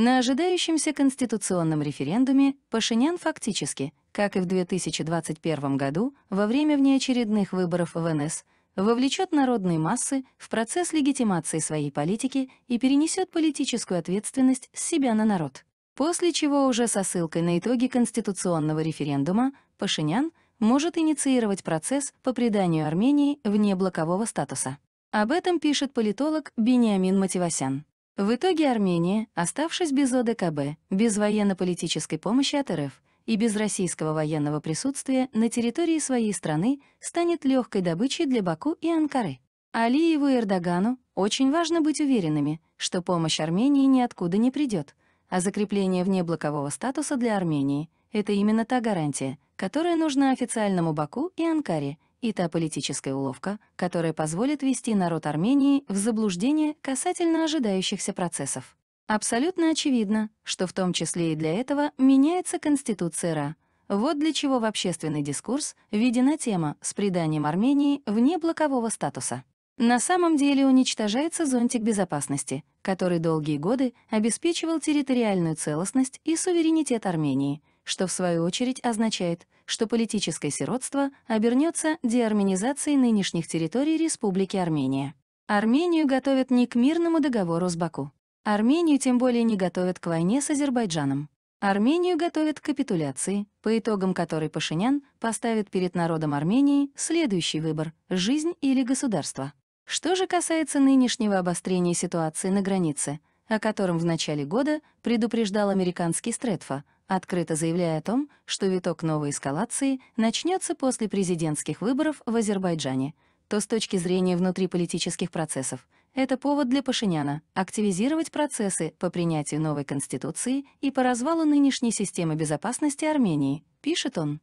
На ожидающемся конституционном референдуме Пашинян фактически, как и в 2021 году, во время внеочередных выборов в НС, вовлечет народные массы в процесс легитимации своей политики и перенесет политическую ответственность с себя на народ. После чего уже со ссылкой на итоги конституционного референдума Пашинян может инициировать процесс по приданию Армении вне блокового статуса. Об этом пишет политолог Бениамин Мативасян. В итоге Армения, оставшись без ОДКБ, без военно-политической помощи от РФ и без российского военного присутствия на территории своей страны, станет легкой добычей для Баку и Анкары. Алиеву и Эрдогану очень важно быть уверенными, что помощь Армении ниоткуда не придет, а закрепление внеблокового статуса для Армении — это именно та гарантия, которая нужна официальному Баку и Анкаре — и та политическая уловка, которая позволит вести народ Армении в заблуждение касательно ожидающихся процессов. Абсолютно очевидно, что в том числе и для этого меняется Конституция РА. Вот для чего в общественный дискурс введена тема с приданием Армении вне блокового статуса. На самом деле уничтожается зонтик безопасности, который долгие годы обеспечивал территориальную целостность и суверенитет Армении — что в свою очередь означает, что политическое сиротство обернется деарменизацией нынешних территорий Республики Армения. Армению готовят не к мирному договору с Баку. Армению тем более не готовят к войне с Азербайджаном. Армению готовят к капитуляции, по итогам которой Пашинян поставит перед народом Армении следующий выбор — жизнь или государство. Что же касается нынешнего обострения ситуации на границе, о котором в начале года предупреждал американский Стретфа, открыто заявляя о том, что виток новой эскалации начнется после президентских выборов в Азербайджане, то с точки зрения внутриполитических процессов это повод для Пашиняна активизировать процессы по принятию новой конституции и по развалу нынешней системы безопасности Армении, пишет он.